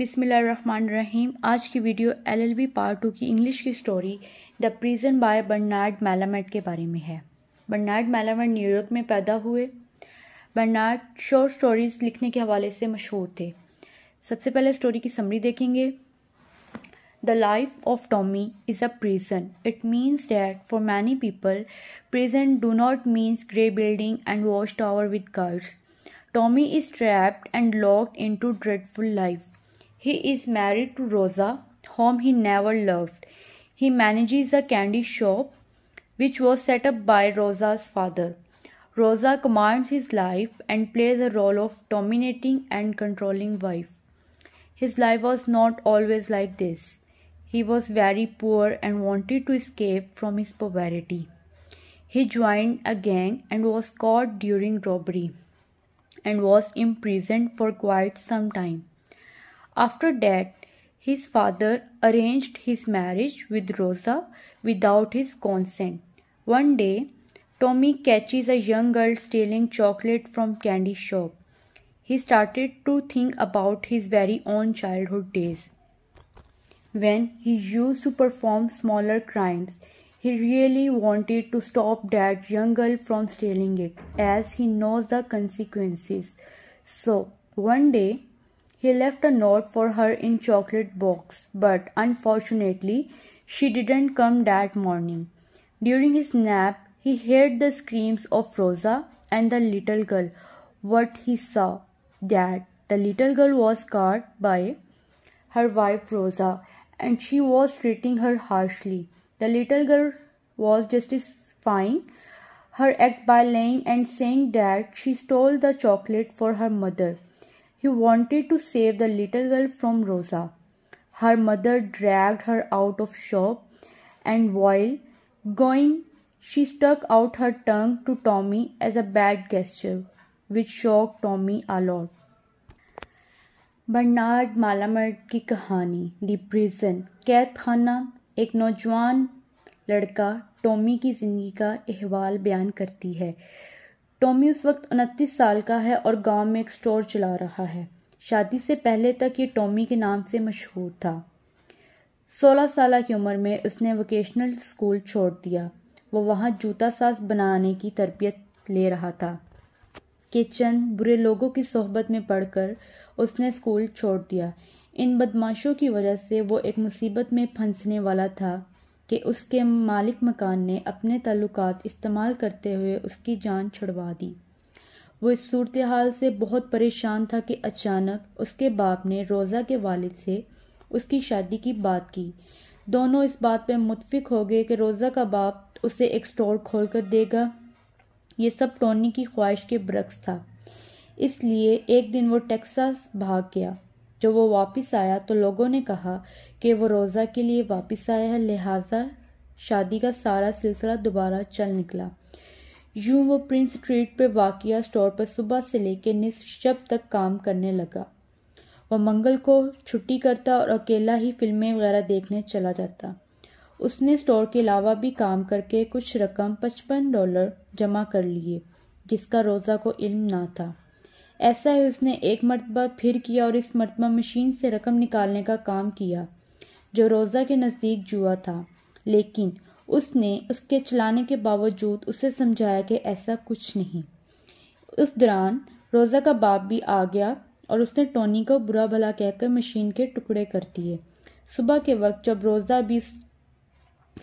बिसमीम आज की वीडियो L L B part two की इंग्लिश की story the prison by Bernard Malamud के बारे में है बर्नार्ड मेलामेट न्यूयॉर्क में पैदा हुए बर्नार्ड शॉर्ट स्टोरीज लिखने के हवाले से मशहूर थे सबसे पहले स्टोरी की समरी देखेंगे the life of Tommy is a prison it means that for many people prison do not means grey building and watch tower with girls Tommy is trapped and locked into dreadful life He is married to Rosa, whom he never loved. He manages a candy shop which was set up by Rosa's father. Rosa commands his life and plays the role of dominating and controlling wife. His life was not always like this. He was very poor and wanted to escape from his poverty. He joined a gang and was caught during robbery and was imprisoned for quite some time. After that, his father arranged his marriage with Rosa without his consent. One day, Tommy catches a young girl stealing chocolate from candy shop. He started to think about his very own childhood days. When he used to perform smaller crimes, he really wanted to stop that young girl from stealing it as he knows the consequences. So, one day, he left a note for her in chocolate box, but unfortunately, she didn't come that morning. During his nap, he heard the screams of Rosa and the little girl. What he saw that the little girl was caught by her wife Rosa and she was treating her harshly. The little girl was justifying her act by lying and saying that she stole the chocolate for her mother. He wanted to save the little girl from Rosa. Her mother dragged her out of shop and while going she stuck out her tongue to Tommy as a bad gesture which shocked Tommy a lot. Bernard Malamud की कहानी दी prison कैद खाना एक नौजवान लड़का Tommy की ज़िंदगी का अहवाल बयान करती है टॉमी उस वक्त उनतीस साल का है और गांव में एक स्टोर चला रहा है शादी से पहले तक ये टॉमी के नाम से मशहूर था सोलह साल की उम्र में उसने वोकेशनल स्कूल छोड़ दिया वो वहाँ जूता सास बनाने की तरबियत ले रहा था कि चंद बुरे लोगों की सोहबत में पढ़कर उसने स्कूल छोड़ दिया इन बदमाशों की वजह से वो एक मुसीबत में फंसने वाला था कि उसके मालिक मकान ने अपने तल्लुक इस्तेमाल करते हुए उसकी जान छुड़वा दी वो इस सूरत हाल से बहुत परेशान था कि अचानक उसके बाप ने रोज़ा के वालिद से उसकी शादी की बात की दोनों इस बात पर मुतफिक हो गए कि रोज़ा का बाप उसे एक स्टोर खोल कर देगा ये सब टोनी की ख्वाहिश के बरक्स था इसलिए एक दिन वो टेक्सास भाग गया जब वो वापस आया तो लोगों ने कहा कि वो रोज़ा के लिए वापस आया है लिहाजा शादी का सारा सिलसिला दोबारा चल निकला यूं वो प्रिंस स्ट्रीट पर वाक़ स्टोर पर सुबह से लेकर निसफ शब तक काम करने लगा वह मंगल को छुट्टी करता और अकेला ही फिल्में वगैरह देखने चला जाता उसने स्टोर के अलावा भी काम करके कुछ रकम पचपन डॉलर जमा कर लिए जिसका रोज़ा को इल्म ना था ऐसा ही उसने एक मरतबा फिर किया और इस मरतबा मशीन से रकम निकालने का काम किया जो रोज़ा के नज़दीक जुआ था लेकिन उसने उसके चलाने के बावजूद उसे समझाया कि ऐसा कुछ नहीं उस दौरान रोज़ा का बाप भी आ गया और उसने टोनी को बुरा भला कहकर मशीन के टुकड़े कर दिए सुबह के वक्त जब रोज़ा भी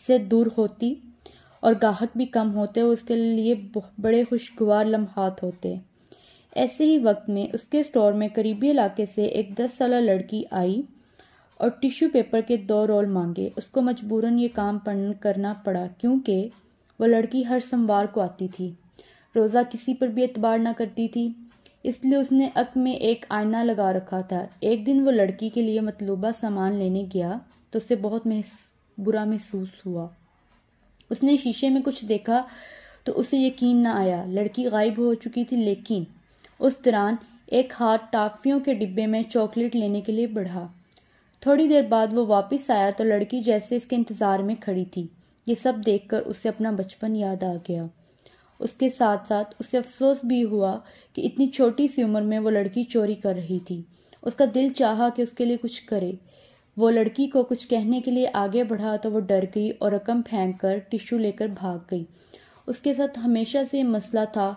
से दूर होती और गाहक भी कम होते उसके लिए बड़े खुशगवार लम्हात होते ऐसे ही वक्त में उसके स्टोर में करीबी इलाके से एक दस साल लड़की आई और टिश्यू पेपर के दो रोल मांगे उसको मजबूरन ये काम करना पड़ा क्योंकि वह लड़की हर सोमवार को आती थी रोज़ा किसी पर भी एतबार ना करती थी इसलिए उसने अक में एक आईना लगा रखा था एक दिन वो लड़की के लिए मतलूबा सामान लेने गया तो उसे बहुत महस बुरा महसूस हुआ उसने शीशे में कुछ देखा तो उसे यकीन ना आया लड़की गायब हो चुकी थी लेकिन उस दौरान एक हाथ टाफियों के डिब्बे में चॉकलेट लेने के लिए बढ़ा थोड़ी देर बाद वो वापस आया तो लड़की जैसे इसके इंतज़ार में खड़ी थी ये सब देखकर उसे अपना बचपन याद आ गया उसके साथ साथ उसे अफसोस भी हुआ कि इतनी छोटी सी उम्र में वो लड़की चोरी कर रही थी उसका दिल चाहा कि उसके लिए कुछ करे वो लड़की को कुछ कहने के लिए आगे बढ़ा तो वो डर गई और रकम फेंक कर टिश्यू लेकर भाग गई उसके साथ हमेशा से मसला था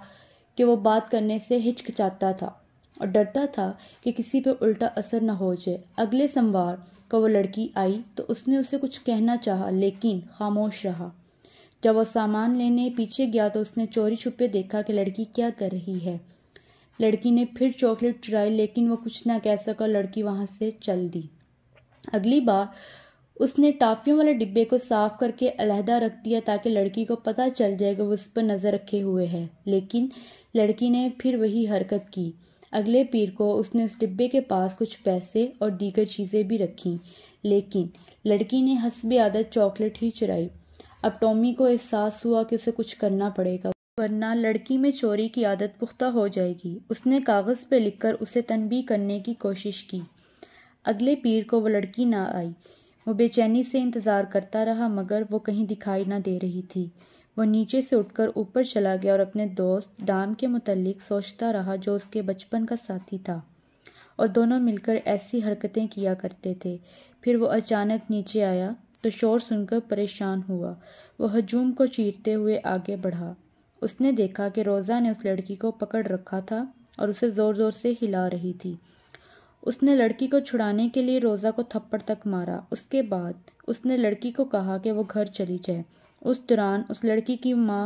कि वो बात करने से हिचकिचाता था और डरता था कि किसी पर उल्टा असर न हो जाए अगले सोमवार को वो लड़की आई तो उसने उसे कुछ कहना चाहा लेकिन खामोश रहा जब वह सामान लेने पीछे गया तो उसने चोरी छुपे देखा कि लड़की क्या कर रही है लड़की ने फिर चॉकलेट चुराई लेकिन वो कुछ ना कह सका लड़की वहां से चल दी अगली बार उसने टाफियों वाले डिब्बे को साफ करके अलहदा रख दिया ताकि लड़की को पता चल जाए कि वो उस पर नज़र रखे हुए है लेकिन लड़की ने फिर वही हरकत की अगले पीर को उसने उस डिब्बे के पास कुछ पैसे और दीगर चीज़ें भी रखीं लेकिन लड़की ने हसब आदत चॉकलेट ही चुराई अब टॉमी को एहसास हुआ कि उसे कुछ करना पड़ेगा वरना लड़की में चोरी की आदत पुख्ता हो जाएगी उसने कागज़ पर लिखकर उसे तनबी करने की कोशिश की अगले पीर को वो लड़की ना आई वो बेचैनी से इंतज़ार करता रहा मगर वो कहीं दिखाई ना दे रही थी वह नीचे से उठकर ऊपर चला गया और अपने दोस्त डाम के मुतलिक सोचता रहा जो उसके बचपन का साथी था और दोनों मिलकर ऐसी हरकतें किया करते थे फिर वो अचानक नीचे आया तो शोर सुनकर परेशान हुआ वह हजूम को चीरते हुए आगे बढ़ा उसने देखा कि रोज़ा ने उस लड़की को पकड़ रखा था और उसे ज़ोर ज़ोर से हिला रही थी उसने लड़की को छुड़ाने के लिए रोज़ा को थप्पड़ तक मारा उसके बाद उसने लड़की को कहा कि वो घर चली जाए उस दौरान उस लड़की की माँ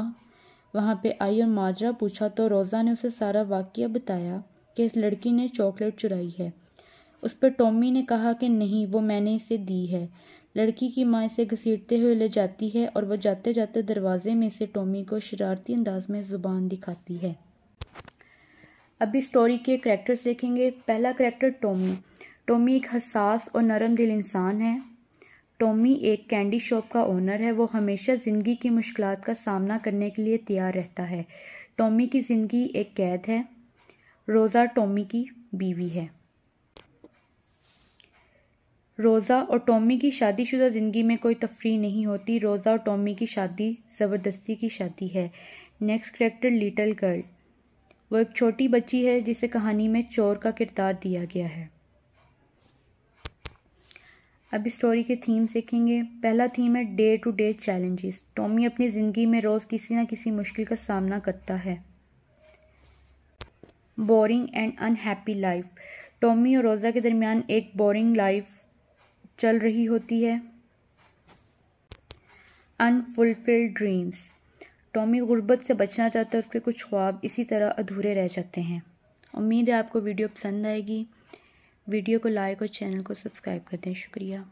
वहाँ पे आई और माजरा पूछा तो रोज़ा ने उसे सारा वाक्य बताया कि इस लड़की ने चॉकलेट चुराई है उस पर टॉमी ने कहा कि नहीं वो मैंने इसे दी है लड़की की माँ इसे घसीटते हुए ले जाती है और वह जाते जाते दरवाजे में से टॉमी को शरारती अंदाज में ज़ुबान दिखाती है अभी स्टोरी के करैक्टर्स देखेंगे पहला करैक्टर टॉमी टॉमी एक हसास और नरम दिल इंसान है टॉमी एक कैंडी शॉप का ओनर है वो हमेशा ज़िंदगी की मुश्किल का सामना करने के लिए तैयार रहता है टॉमी की ज़िंदगी एक कैद है रोज़ा टॉमी की बीवी है रोज़ा और टॉमी की शादीशुदा ज़िंदगी में कोई तफरी नहीं होती रोज़ा और टॉमी की शादी ज़बरदस्ती की शादी है नेक्स्ट करेक्टर लिटल गर्ल वो एक छोटी बच्ची है जिसे कहानी में चोर का किरदार दिया गया है अब इस स्टोरी के थीम सीखेंगे पहला थीम है day to day challenges Tommy अपनी ज़िंदगी में रोज़ किसी न किसी मुश्किल का सामना करता है boring and unhappy life Tommy और रोज़ा के दरमियान एक बोरिंग लाइफ चल रही होती है अनफुलफिल्ड ड्रीम्स टॉमी गुर्बत से बचना चाहता है उसके कुछ ख्वाब इसी तरह अधूरे रह जाते हैं उम्मीद है आपको वीडियो पसंद आएगी वीडियो को लाइक और चैनल को सब्सक्राइब कर दें शुक्रिया